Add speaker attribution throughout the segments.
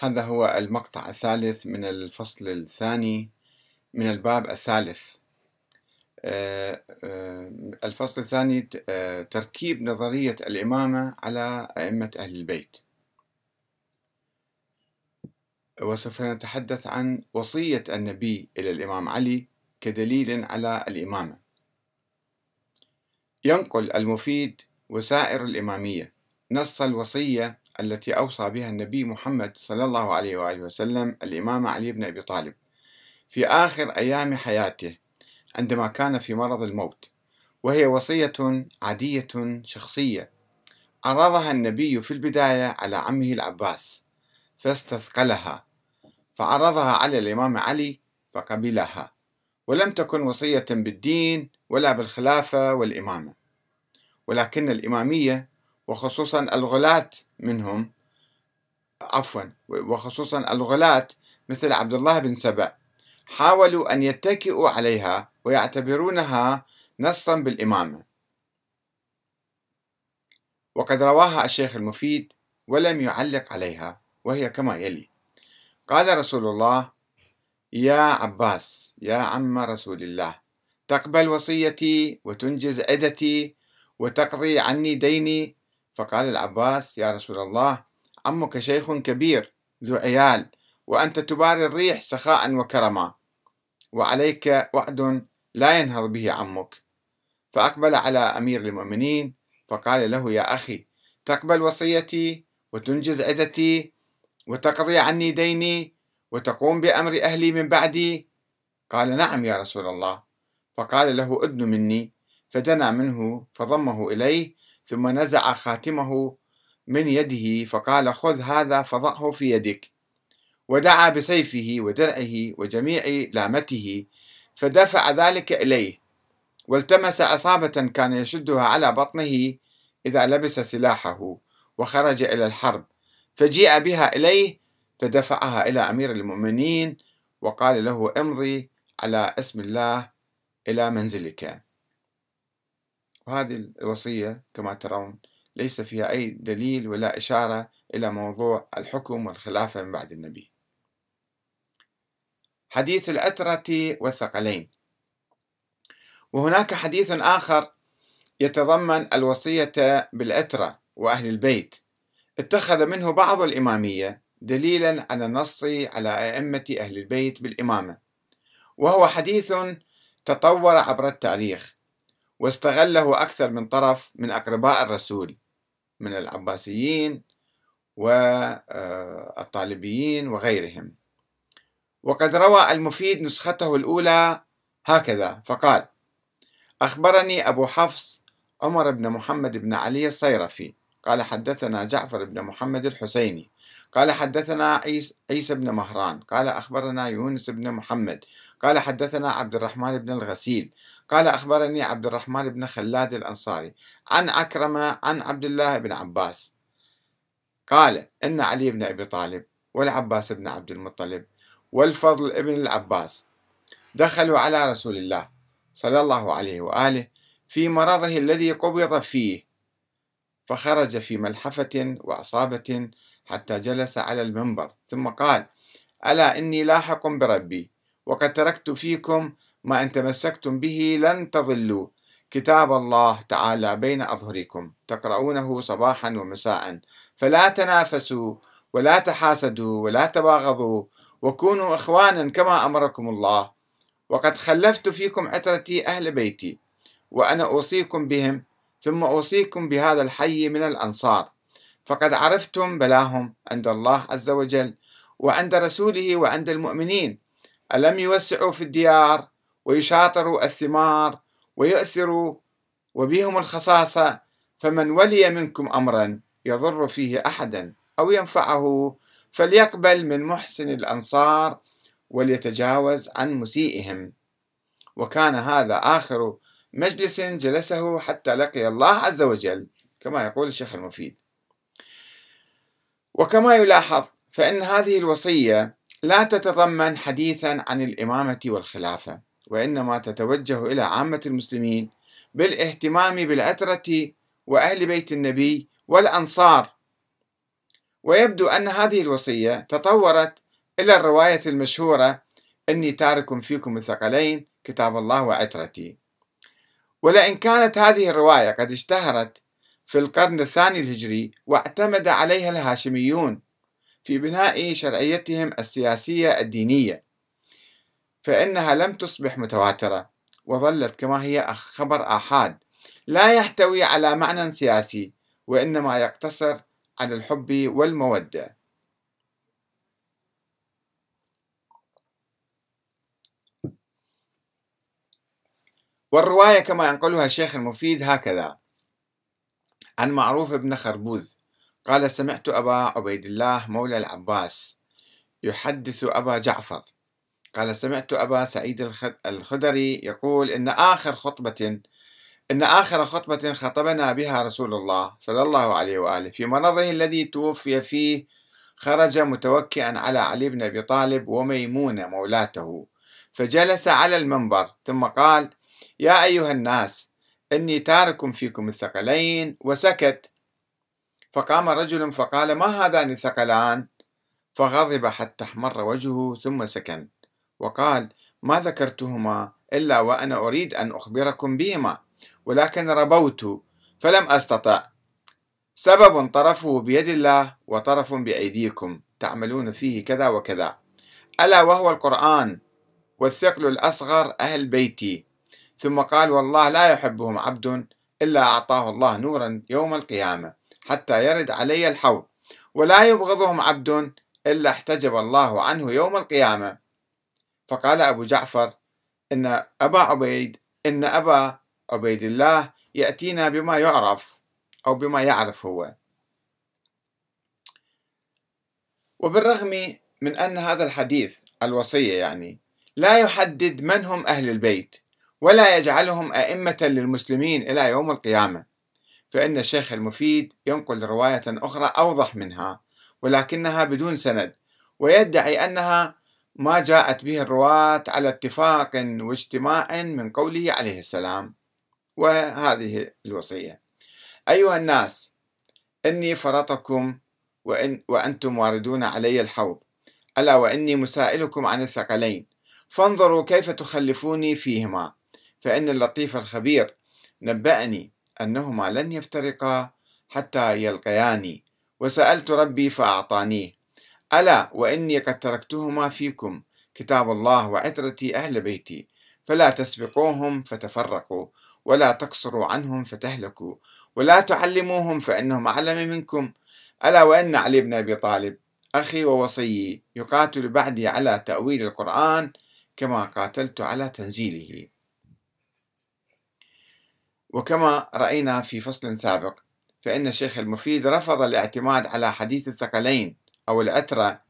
Speaker 1: هذا هو المقطع الثالث من الفصل الثاني من الباب الثالث آه، آه، الفصل الثاني آه، تركيب نظرية الإمامة على أئمة أهل البيت وسوف نتحدث عن وصية النبي إلى الإمام علي كدليل على الإمامة ينقل المفيد وسائر الإمامية نص الوصية التي أوصى بها النبي محمد صلى الله عليه وآله وسلم الإمام علي بن أبي طالب في آخر أيام حياته عندما كان في مرض الموت وهي وصية عادية شخصية عرضها النبي في البداية على عمه العباس فاستثقلها فعرضها على الإمام علي فقبلها ولم تكن وصية بالدين ولا بالخلافة والإمامة ولكن الإمامية وخصوصا الغلاة منهم عفوا وخصوصا الغلاة مثل عبد الله بن سبأ حاولوا أن يتكئوا عليها ويعتبرونها نصا بالإمامة وقد رواها الشيخ المفيد ولم يعلق عليها وهي كما يلي قال رسول الله يا عباس يا عم رسول الله تقبل وصيتي وتنجز عدتي وتقضي عني ديني فقال العباس يا رسول الله عمك شيخ كبير ذو عيال وأنت تباري الريح سخاء وكرما وعليك وعد لا ينهض به عمك فأقبل على أمير المؤمنين فقال له يا أخي تقبل وصيتي وتنجز عدتي وتقضي عني ديني وتقوم بأمر أهلي من بعدي قال نعم يا رسول الله فقال له أدن مني فدنا منه فضمه إليه ثم نزع خاتمه من يده فقال خذ هذا فضعه في يدك ودعا بسيفه ودرعه وجميع لامته فدفع ذلك إليه والتمس عصابة كان يشدها على بطنه إذا لبس سلاحه وخرج إلى الحرب فجيء بها إليه فدفعها إلى أمير المؤمنين وقال له امضي على اسم الله إلى منزلك وهذه الوصية كما ترون ليس فيها أي دليل ولا إشارة إلى موضوع الحكم والخلافة من بعد النبي حديث العترة والثقلين وهناك حديث آخر يتضمن الوصية بالعترة وأهل البيت اتخذ منه بعض الإمامية دليلا على النص على أئمة أهل البيت بالإمامة وهو حديث تطور عبر التاريخ واستغله أكثر من طرف من أقرباء الرسول من العباسيين والطالبيين آه، وغيرهم وقد روى المفيد نسخته الأولى هكذا فقال أخبرني أبو حفص عمر بن محمد بن علي الصيرفي قال حدثنا جعفر بن محمد الحسيني قال حدثنا عيسى بن مهران قال أخبرنا يونس بن محمد قال حدثنا عبد الرحمن بن الغسيل قال أخبرني عبد الرحمن بن خلاد الأنصاري عن عكرمة عن عبد الله بن عباس قال إن علي بن أبي طالب والعباس بن عبد المطلب والفضل ابن العباس دخلوا على رسول الله صلى الله عليه وآله في مرضه الذي قبض فيه فخرج في ملحفة وعصابة حتى جلس على المنبر ثم قال ألا إني لاحق بربي وقد تركت فيكم ما إن تمسكتم به لن تضلوا كتاب الله تعالى بين أظهركم تقرؤونه صباحا ومساء فلا تنافسوا ولا تحاسدوا ولا تباغضوا وكونوا إخوانا كما أمركم الله وقد خلفت فيكم عترتي أهل بيتي وأنا أوصيكم بهم ثم أوصيكم بهذا الحي من الأنصار فقد عرفتم بلاهم عند الله عز وجل وعند رسوله وعند المؤمنين ألم يوسعوا في الديار ويشاطروا الثمار ويؤثروا وبهم الخصاصة فمن ولي منكم أمرا يضر فيه أحدا أو ينفعه فليقبل من محسن الأنصار وليتجاوز عن مسيئهم وكان هذا آخر مجلس جلسه حتى لقي الله عز وجل كما يقول الشيخ المفيد وكما يلاحظ فإن هذه الوصية لا تتضمن حديثا عن الإمامة والخلافة وإنما تتوجه إلى عامة المسلمين بالاهتمام بالعترة وأهل بيت النبي والأنصار ويبدو أن هذه الوصية تطورت إلى الرواية المشهورة إني تارك فيكم الثقلين كتاب الله وعترتي ولئن كانت هذه الرواية قد اشتهرت في القرن الثاني الهجري واعتمد عليها الهاشميون في بناء شرعيتهم السياسية الدينية فإنها لم تصبح متواترة وظلت كما هي خبر آحاد لا يحتوي على معنى سياسي وإنما يقتصر على الحب والمودة والرواية كما ينقلها الشيخ المفيد هكذا عن معروف ابن خربوذ قال سمعت أبا عبيد الله مولى العباس يحدث أبا جعفر قال سمعت أبا سعيد الخدري يقول إن آخر خطبة إن آخر خطبة خطبنا بها رسول الله صلى الله عليه وآله في مرضه الذي توفي فيه خرج متوكئا على علي بن أبي طالب وميمونة مولاته فجلس على المنبر ثم قال يا أيها الناس إني تارك فيكم الثقلين وسكت فقام رجل فقال ما هذان الثقلان فغضب حتى احمر وجهه ثم سكن وقال ما ذكرتهما إلا وأنا أريد أن أخبركم بهما ولكن ربوت فلم أستطع سبب طرفه بيد الله وطرف بأيديكم تعملون فيه كذا وكذا ألا وهو القرآن والثقل الأصغر أهل بيتي ثم قال والله لا يحبهم عبد إلا أعطاه الله نورا يوم القيامة حتى يرد علي الحوض ولا يبغضهم عبد إلا احتجب الله عنه يوم القيامة فقال أبو جعفر إن أبا عبيد إن أبا عبيد الله يأتينا بما يعرف أو بما يعرف هو وبالرغم من أن هذا الحديث الوصية يعني لا يحدد من هم أهل البيت ولا يجعلهم أئمة للمسلمين إلى يوم القيامة فإن الشيخ المفيد ينقل رواية أخرى أوضح منها ولكنها بدون سند ويدعي أنها ما جاءت به الرواة على اتفاق واجتماع من قوله عليه السلام وهذه الوصية أيها الناس إني فرطكم وإن وأنتم واردون علي الحوض ألا وإني مسائلكم عن الثقلين فانظروا كيف تخلفوني فيهما فإن اللطيف الخبير نبأني أنهما لن يفترقا حتى يلقياني وسألت ربي فأعطانيه ألا وإني قد تركتهما فيكم كتاب الله وعترتي أهل بيتي فلا تسبقوهم فتفرقوا ولا تقصروا عنهم فتهلكوا ولا تعلموهم فإنهم أعلم منكم ألا وإن علي بن أبي طالب أخي ووصيي يقاتل بعدي على تأويل القرآن كما قاتلت على تنزيله وكما رأينا في فصل سابق فإن الشيخ المفيد رفض الاعتماد على حديث الثقلين أو العترة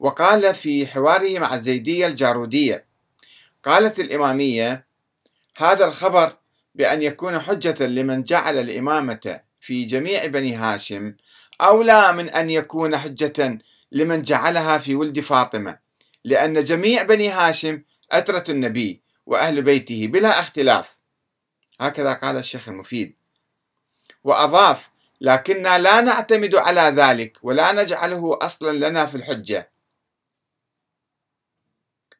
Speaker 1: وقال في حواره مع الزيدية الجارودية قالت الإمامية هذا الخبر بأن يكون حجة لمن جعل الإمامة في جميع بني هاشم أولى من أن يكون حجة لمن جعلها في ولد فاطمة لأن جميع بني هاشم أترة النبي وأهل بيته بلا اختلاف هكذا قال الشيخ المفيد وأضاف لكننا لا نعتمد على ذلك ولا نجعله أصلا لنا في الحجة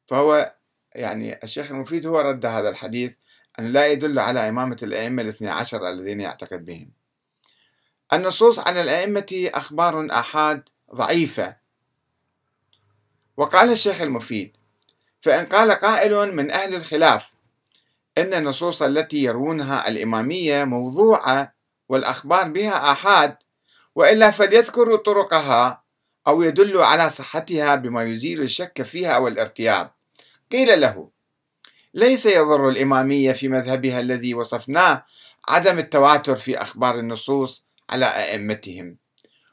Speaker 1: فهو يعني الشيخ المفيد هو رد هذا الحديث أن لا يدل على إمامة الأئمة الاثنى عشر الذين يعتقد بهم النصوص على الأئمة أخبار آحاد ضعيفة وقال الشيخ المفيد فإن قال قائل من أهل الخلاف إن النصوص التي يروونها الإمامية موضوعة والأخبار بها آحاد وإلا فليذكروا طرقها أو يدلوا على صحتها بما يزيل الشك فيها والارتياب قيل له ليس يضر الإمامية في مذهبها الذي وصفناه عدم التواتر في أخبار النصوص على أئمتهم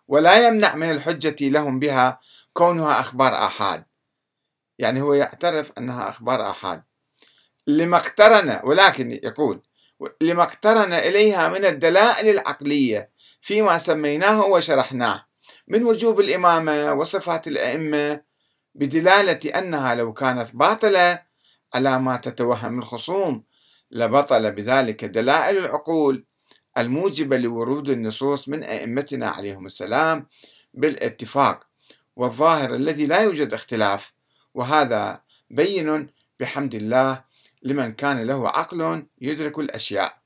Speaker 1: ولا يمنع من الحجة لهم بها كونها أخبار آحاد يعني هو يعترف أنها أخبار آحاد لما اقترن ولكن يقول لما اقترن إليها من الدلائل العقلية فيما سميناه وشرحناه من وجوب الإمامة وصفات الأئمة بدلالة أنها لو كانت باطلة على ما تتوهم الخصوم لبطل بذلك دلائل العقول الموجبة لورود النصوص من أئمتنا عليهم السلام بالاتفاق والظاهر الذي لا يوجد اختلاف وهذا بين بحمد الله لمن كان له عقل يدرك الأشياء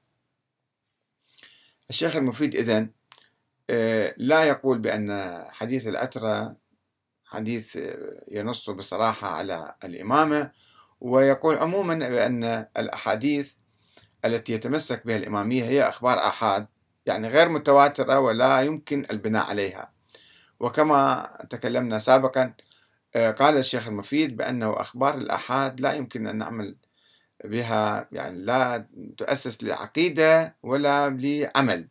Speaker 1: الشيخ المفيد إذن آه، لا يقول بأن حديث الأترة حديث آه، ينص بصراحة على الإمامة ويقول عموما بأن الأحاديث التي يتمسك بها الإمامية هي أخبار آحاد يعني غير متواترة ولا يمكن البناء عليها وكما تكلمنا سابقا آه، قال الشيخ المفيد بأنه أخبار الآحاد لا يمكن أن نعمل بها يعني لا تؤسس لعقيدة ولا لعمل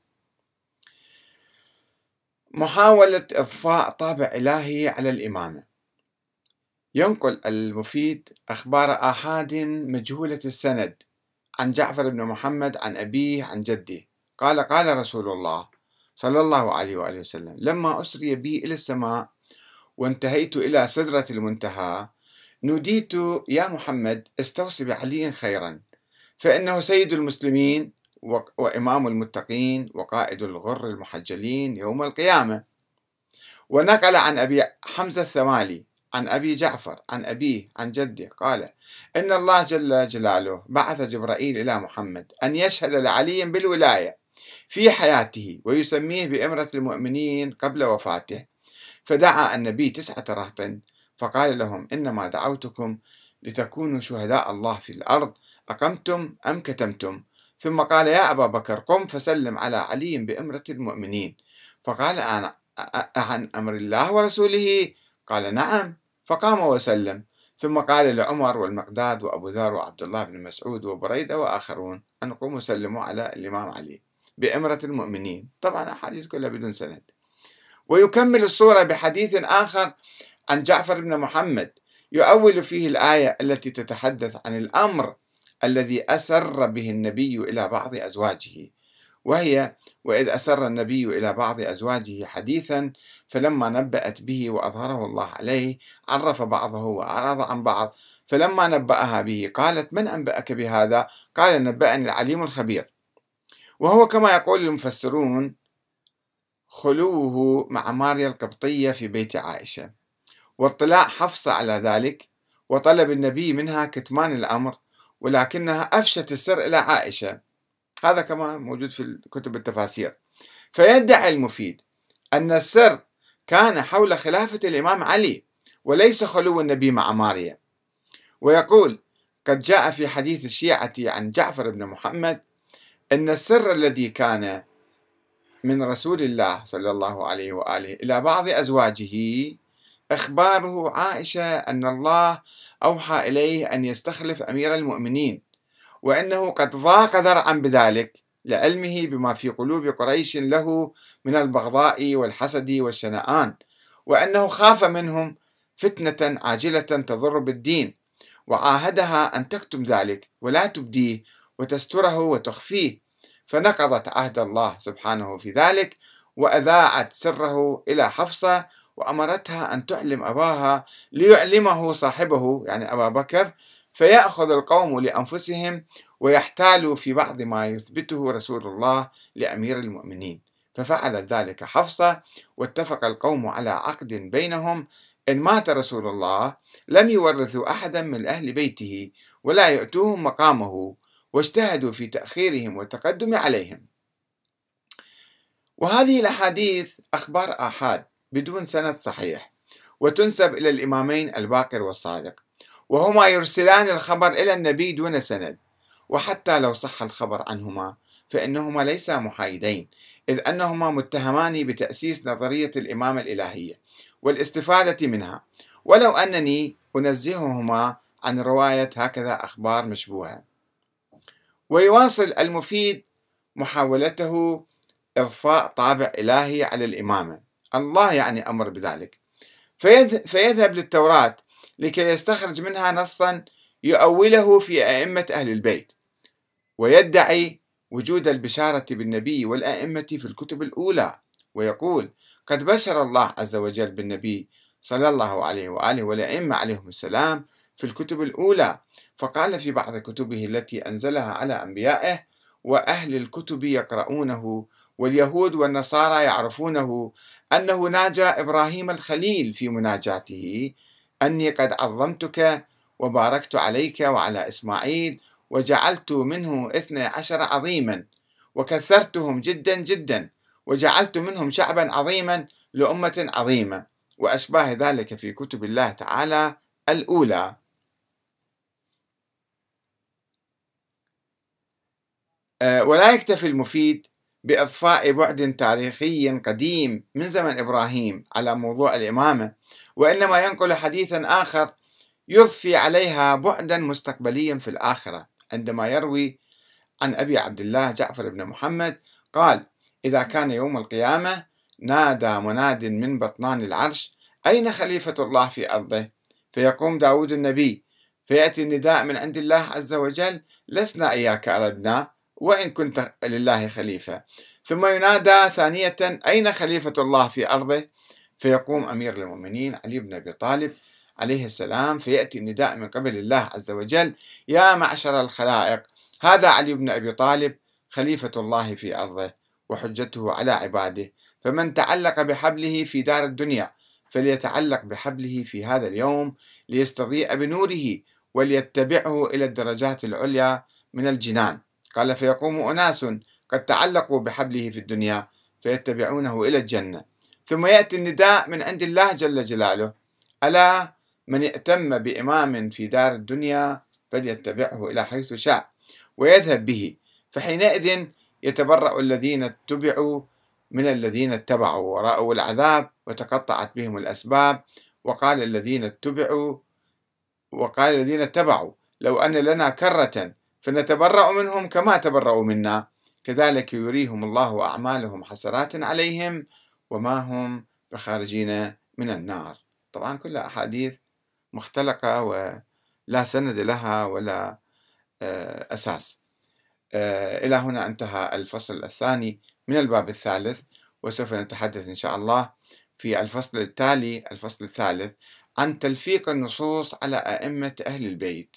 Speaker 1: محاولة إضفاء طابع إلهي على الإمامة ينقل المفيد أخبار آحاد مجهولة السند عن جعفر بن محمد عن أبيه عن جده قال قال رسول الله صلى الله عليه وآله وسلم لما أسري بي إلى السماء وانتهيت إلى سدرة المنتهى نوديت يا محمد استوصي بعلي خيرا فإنه سيد المسلمين وإمام المتقين وقائد الغر المحجلين يوم القيامة ونقل عن أبي حمزة الثمالي عن أبي جعفر عن أبيه عن جده قال إن الله جل جلاله بعث جبرائيل إلى محمد أن يشهد لعلي بالولاية في حياته ويسميه بإمرة المؤمنين قبل وفاته فدعا النبي تسعة رهط فقال لهم إنما دعوتكم لتكونوا شهداء الله في الأرض أقمتم أم كتمتم ثم قال يا أبا بكر قم فسلم على علي بإمرة المؤمنين فقال أنا عن أمر الله ورسوله قال نعم فقام وسلم ثم قال لعمر والمقداد وأبو ذر وعبد الله بن مسعود وبريدة وآخرون أن قوموا سلموا على الإمام علي بإمرة المؤمنين طبعا أحاديث كلها بدون سند ويكمل الصورة بحديث آخر عن جعفر بن محمد يؤول فيه الآية التي تتحدث عن الأمر الذي أسر به النبي إلى بعض أزواجه وهي وإذ أسر النبي إلى بعض أزواجه حديثا فلما نبأت به وأظهره الله عليه عرف بعضه وأعرض عن بعض فلما نبأها به قالت من أنبأك بهذا قال نبأني العليم الخبير وهو كما يقول المفسرون خلوه مع ماريا القبطية في بيت عائشة واطلاع حفصة على ذلك وطلب النبي منها كتمان الأمر ولكنها أفشت السر إلى عائشة هذا كما موجود في كتب التفاسير فيدعي المفيد أن السر كان حول خلافة الإمام علي وليس خلو النبي مع ماريا ويقول قد جاء في حديث الشيعة عن جعفر بن محمد أن السر الذي كان من رسول الله صلى الله عليه وآله إلى بعض أزواجه أخباره عائشة أن الله أوحى إليه أن يستخلف أمير المؤمنين وأنه قد ضاق ذرعا بذلك لعلمه بما في قلوب قريش له من البغضاء والحسد والشنآن وأنه خاف منهم فتنة عاجلة تضر بالدين وعاهدها أن تكتم ذلك ولا تبديه وتستره وتخفيه فنقضت عهد الله سبحانه في ذلك وأذاعت سره إلى حفصة وأمرتها أن تعلم أباها ليعلمه صاحبه يعني أبا بكر فيأخذ القوم لأنفسهم ويحتالوا في بعض ما يثبته رسول الله لأمير المؤمنين ففعلت ذلك حفصة واتفق القوم على عقد بينهم إن مات رسول الله لم يورثوا أحدا من أهل بيته ولا يؤتوهم مقامه واجتهدوا في تأخيرهم والتقدم عليهم وهذه الأحاديث أخبار آحاد بدون سند صحيح وتنسب إلى الإمامين الباقر والصادق وهما يرسلان الخبر إلى النبي دون سند وحتى لو صح الخبر عنهما فإنهما ليسا محايدين إذ أنهما متهمان بتأسيس نظرية الإمامة الإلهية والاستفادة منها ولو أنني أنزههما عن رواية هكذا أخبار مشبوهة ويواصل المفيد محاولته إضفاء طابع إلهي على الإمامة الله يعني أمر بذلك فيذهب للتوراة لكي يستخرج منها نصا يؤوله في أئمة أهل البيت ويدعي وجود البشارة بالنبي والأئمة في الكتب الأولى ويقول قد بشر الله عز وجل بالنبي صلى الله عليه وآله والأئمة عليهم السلام في الكتب الأولى فقال في بعض كتبه التي أنزلها على أنبيائه وأهل الكتب يقرؤونه واليهود والنصارى يعرفونه أنه ناجى إبراهيم الخليل في مناجاته أني قد عظمتك وباركت عليك وعلى إسماعيل وجعلت منه اثنى عشر عظيما وكثرتهم جدا جدا وجعلت منهم شعبا عظيما لأمة عظيمة وأشباه ذلك في كتب الله تعالى الأولى آه، ولا يكتفي المفيد بإضفاء بعد تاريخي قديم من زمن إبراهيم على موضوع الإمامة وإنما ينقل حديثا آخر يضفي عليها بعدا مستقبليا في الآخرة عندما يروي عن أبي عبد الله جعفر بن محمد قال إذا كان يوم القيامة نادى مناد من بطنان العرش أين خليفة الله في أرضه فيقوم داود النبي فيأتي النداء من عند الله عز وجل لسنا إياك أردنا وإن كنت لله خليفة ثم ينادى ثانية أين خليفة الله في أرضه فيقوم أمير المؤمنين علي بن أبي طالب عليه السلام فيأتي النداء من قبل الله عز وجل يا معشر الخلائق هذا علي بن أبي طالب خليفة الله في أرضه وحجته على عباده فمن تعلق بحبله في دار الدنيا فليتعلق بحبله في هذا اليوم ليستضيء بنوره وليتبعه إلى الدرجات العليا من الجنان قال فيقوم أناس قد تعلقوا بحبله في الدنيا فيتبعونه إلى الجنة ثم يأتي النداء من عند الله جل جلاله ألا من ائتم بإمام في دار الدنيا فليتبعه إلى حيث شاء ويذهب به فحينئذ يتبرأ الذين اتبعوا من الذين اتبعوا ورأوا العذاب وتقطعت بهم الأسباب وقال الذين اتبعوا وقال الذين اتبعوا لو أن لنا كرة فنتبرأ منهم كما تبرأوا منا كذلك يريهم الله أعمالهم حسرات عليهم وما هم بخارجين من النار طبعا كلها أحاديث مختلقة ولا سند لها ولا آه، أساس آه، إلى هنا انتهى الفصل الثاني من الباب الثالث وسوف نتحدث إن شاء الله في الفصل التالي الفصل الثالث عن تلفيق النصوص على أئمة أهل البيت